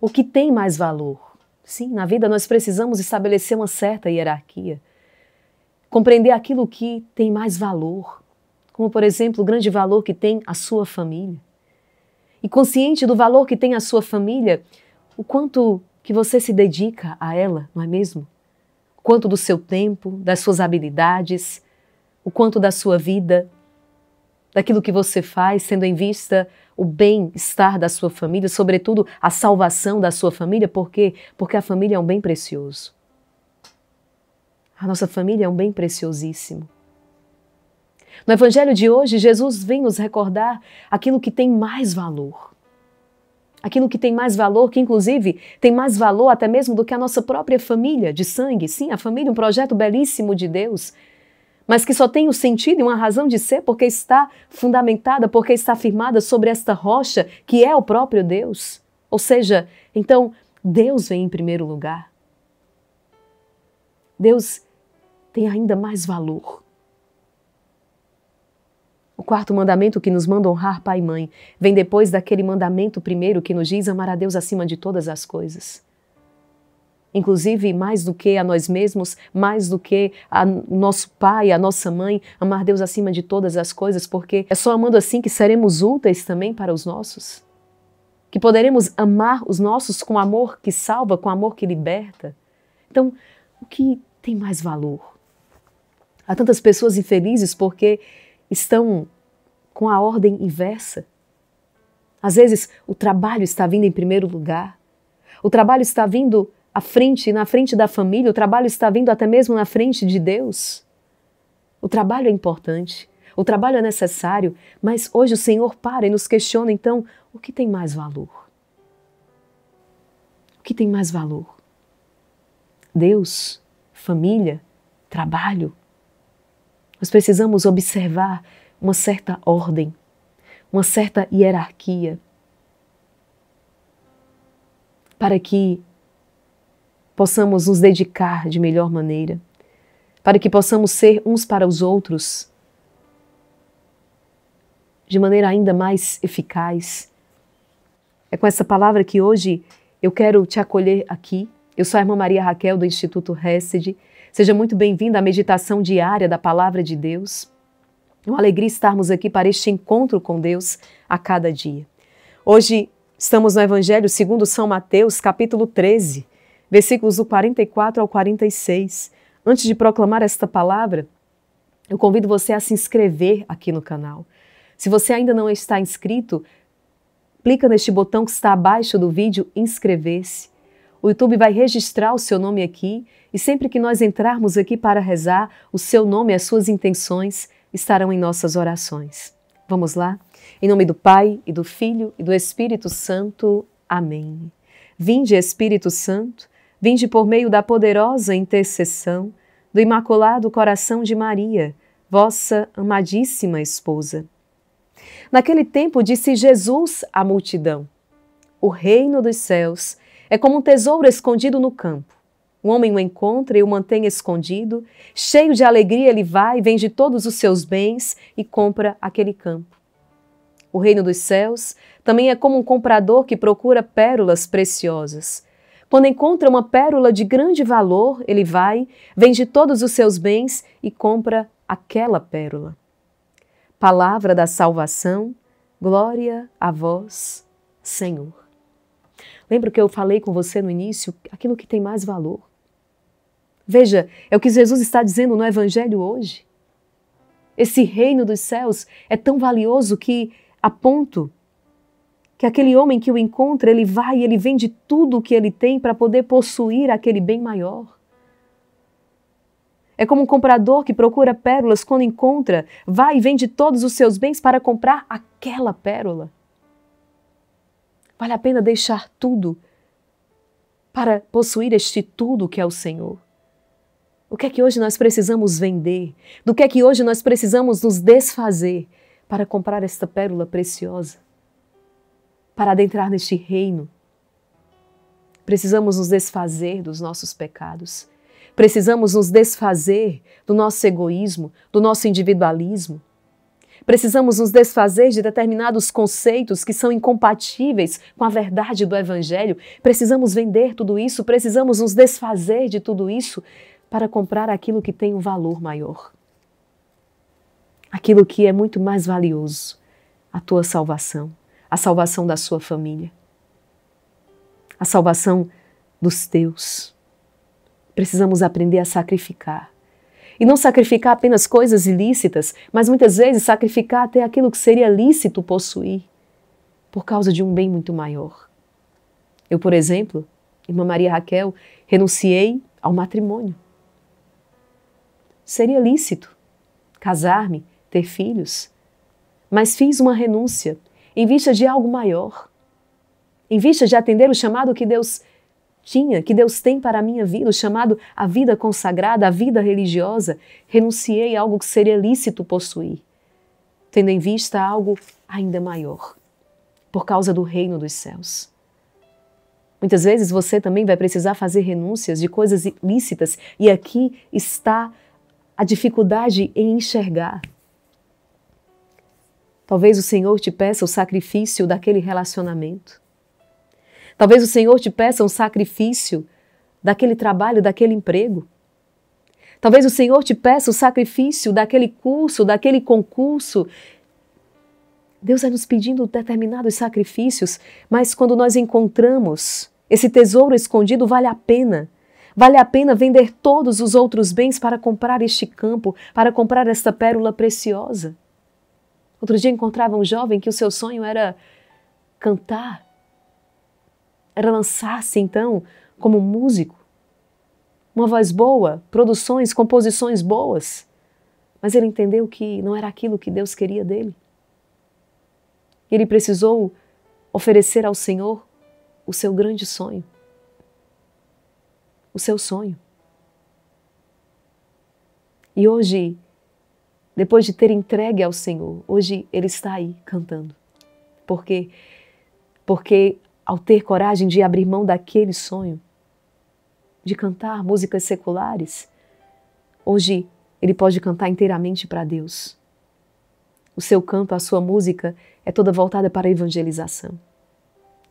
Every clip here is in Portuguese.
o que tem mais valor. Sim, na vida nós precisamos estabelecer uma certa hierarquia, compreender aquilo que tem mais valor, como, por exemplo, o grande valor que tem a sua família. E consciente do valor que tem a sua família, o quanto que você se dedica a ela, não é mesmo? O quanto do seu tempo, das suas habilidades, o quanto da sua vida, daquilo que você faz, sendo em vista o bem-estar da sua família, sobretudo a salvação da sua família, por quê? Porque a família é um bem precioso. A nossa família é um bem preciosíssimo. No evangelho de hoje, Jesus vem nos recordar aquilo que tem mais valor. Aquilo que tem mais valor, que inclusive tem mais valor até mesmo do que a nossa própria família de sangue. Sim, a família, um projeto belíssimo de Deus, mas que só tem um sentido e uma razão de ser porque está fundamentada, porque está firmada sobre esta rocha que é o próprio Deus. Ou seja, então Deus vem em primeiro lugar. Deus tem ainda mais valor. O quarto mandamento que nos manda honrar pai e mãe vem depois daquele mandamento primeiro que nos diz amar a Deus acima de todas as coisas. Inclusive, mais do que a nós mesmos, mais do que a nosso pai, a nossa mãe, amar Deus acima de todas as coisas, porque é só amando assim que seremos úteis também para os nossos. Que poderemos amar os nossos com amor que salva, com amor que liberta. Então, o que tem mais valor? Há tantas pessoas infelizes porque estão com a ordem inversa. Às vezes, o trabalho está vindo em primeiro lugar. O trabalho está vindo à frente, na frente da família, o trabalho está vindo até mesmo na frente de Deus. O trabalho é importante, o trabalho é necessário, mas hoje o Senhor para e nos questiona então o que tem mais valor? O que tem mais valor? Deus, família, trabalho. Nós precisamos observar uma certa ordem, uma certa hierarquia, para que possamos nos dedicar de melhor maneira, para que possamos ser uns para os outros de maneira ainda mais eficaz. É com essa palavra que hoje eu quero te acolher aqui. Eu sou a irmã Maria Raquel do Instituto Hesed. Seja muito bem-vinda à meditação diária da Palavra de Deus. É uma alegria estarmos aqui para este encontro com Deus a cada dia. Hoje estamos no Evangelho segundo São Mateus, capítulo 13 versículos do 44 ao 46. Antes de proclamar esta palavra, eu convido você a se inscrever aqui no canal. Se você ainda não está inscrito, clica neste botão que está abaixo do vídeo inscrever-se. O YouTube vai registrar o seu nome aqui e sempre que nós entrarmos aqui para rezar, o seu nome e as suas intenções estarão em nossas orações. Vamos lá? Em nome do Pai e do Filho e do Espírito Santo. Amém. Vinde, Espírito Santo Vinde por meio da poderosa intercessão do Imaculado Coração de Maria, vossa amadíssima esposa. Naquele tempo disse Jesus à multidão: O reino dos céus é como um tesouro escondido no campo. O homem o encontra e o mantém escondido. Cheio de alegria, ele vai, vende todos os seus bens e compra aquele campo. O reino dos céus também é como um comprador que procura pérolas preciosas. Quando encontra uma pérola de grande valor, ele vai, vende todos os seus bens e compra aquela pérola. Palavra da salvação, glória a vós, Senhor. Lembra que eu falei com você no início aquilo que tem mais valor? Veja, é o que Jesus está dizendo no Evangelho hoje. Esse reino dos céus é tão valioso que, a ponto que aquele homem que o encontra, ele vai e ele vende tudo o que ele tem para poder possuir aquele bem maior. É como um comprador que procura pérolas quando encontra, vai e vende todos os seus bens para comprar aquela pérola. Vale a pena deixar tudo para possuir este tudo que é o Senhor. O que é que hoje nós precisamos vender? Do que é que hoje nós precisamos nos desfazer para comprar esta pérola preciosa? para adentrar neste reino. Precisamos nos desfazer dos nossos pecados. Precisamos nos desfazer do nosso egoísmo, do nosso individualismo. Precisamos nos desfazer de determinados conceitos que são incompatíveis com a verdade do Evangelho. Precisamos vender tudo isso, precisamos nos desfazer de tudo isso para comprar aquilo que tem um valor maior. Aquilo que é muito mais valioso a tua salvação a salvação da sua família, a salvação dos teus. Precisamos aprender a sacrificar. E não sacrificar apenas coisas ilícitas, mas muitas vezes sacrificar até aquilo que seria lícito possuir, por causa de um bem muito maior. Eu, por exemplo, irmã Maria Raquel, renunciei ao matrimônio. Seria lícito casar-me, ter filhos, mas fiz uma renúncia em vista de algo maior, em vista de atender o chamado que Deus tinha, que Deus tem para a minha vida, o chamado a vida consagrada, a vida religiosa, renunciei a algo que seria lícito possuir, tendo em vista algo ainda maior, por causa do reino dos céus. Muitas vezes você também vai precisar fazer renúncias de coisas lícitas, e aqui está a dificuldade em enxergar Talvez o Senhor te peça o sacrifício daquele relacionamento. Talvez o Senhor te peça um sacrifício daquele trabalho, daquele emprego. Talvez o Senhor te peça o sacrifício daquele curso, daquele concurso. Deus vai nos pedindo determinados sacrifícios, mas quando nós encontramos esse tesouro escondido, vale a pena. Vale a pena vender todos os outros bens para comprar este campo, para comprar esta pérola preciosa. Outro dia encontrava um jovem que o seu sonho era cantar, era lançar-se assim, então como músico. Uma voz boa, produções, composições boas. Mas ele entendeu que não era aquilo que Deus queria dele. E ele precisou oferecer ao Senhor o seu grande sonho. O seu sonho. E hoje depois de ter entregue ao Senhor, hoje ele está aí cantando. Porque porque ao ter coragem de abrir mão daquele sonho, de cantar músicas seculares, hoje ele pode cantar inteiramente para Deus. O seu canto, a sua música é toda voltada para a evangelização.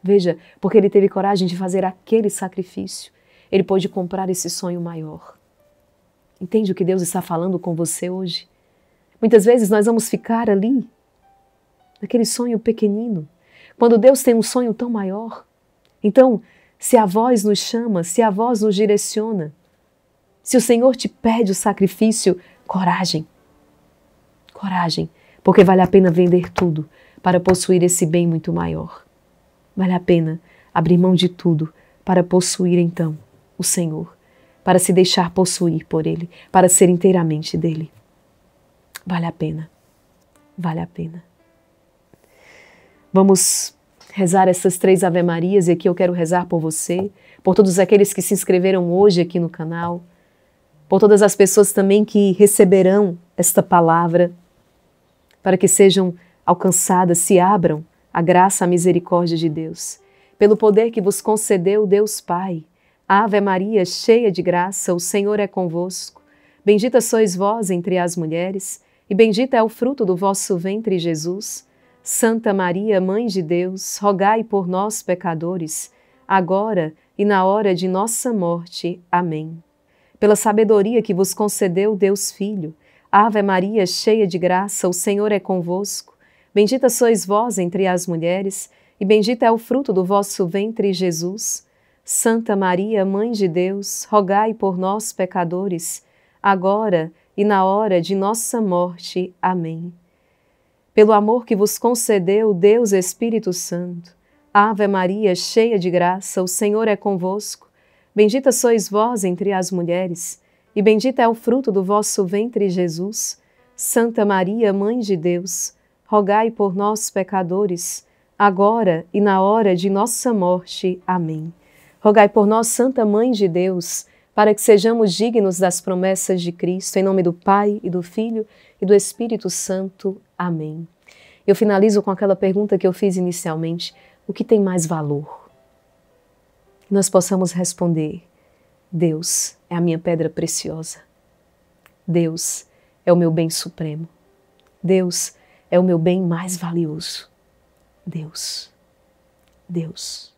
Veja, porque ele teve coragem de fazer aquele sacrifício, ele pôde comprar esse sonho maior. Entende o que Deus está falando com você hoje? Muitas vezes nós vamos ficar ali, naquele sonho pequenino, quando Deus tem um sonho tão maior. Então, se a voz nos chama, se a voz nos direciona, se o Senhor te pede o sacrifício, coragem. Coragem, porque vale a pena vender tudo para possuir esse bem muito maior. Vale a pena abrir mão de tudo para possuir então o Senhor, para se deixar possuir por Ele, para ser inteiramente dele. Vale a pena. Vale a pena. Vamos rezar essas três Ave Marias e aqui eu quero rezar por você, por todos aqueles que se inscreveram hoje aqui no canal, por todas as pessoas também que receberão esta palavra, para que sejam alcançadas, se abram a graça, a misericórdia de Deus. Pelo poder que vos concedeu Deus Pai, Ave Maria, cheia de graça, o Senhor é convosco. Bendita sois vós entre as mulheres e bendito é o fruto do vosso ventre, Jesus. Santa Maria, Mãe de Deus, rogai por nós, pecadores, agora e na hora de nossa morte. Amém. Pela sabedoria que vos concedeu Deus Filho, Ave Maria, cheia de graça, o Senhor é convosco. Bendita sois vós entre as mulheres, e bendito é o fruto do vosso ventre, Jesus. Santa Maria, Mãe de Deus, rogai por nós, pecadores, agora e e na hora de nossa morte. Amém. Pelo amor que vos concedeu Deus Espírito Santo, Ave Maria, cheia de graça, o Senhor é convosco. Bendita sois vós entre as mulheres, e bendito é o fruto do vosso ventre, Jesus. Santa Maria, Mãe de Deus, rogai por nós, pecadores, agora e na hora de nossa morte. Amém. Rogai por nós, Santa Mãe de Deus, para que sejamos dignos das promessas de Cristo, em nome do Pai e do Filho e do Espírito Santo. Amém. Eu finalizo com aquela pergunta que eu fiz inicialmente: o que tem mais valor? Que nós possamos responder: Deus é a minha pedra preciosa. Deus é o meu bem supremo. Deus é o meu bem mais valioso. Deus. Deus.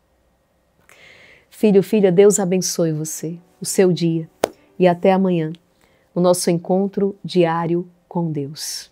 Filho, filha, Deus abençoe você o seu dia e até amanhã, o nosso encontro diário com Deus.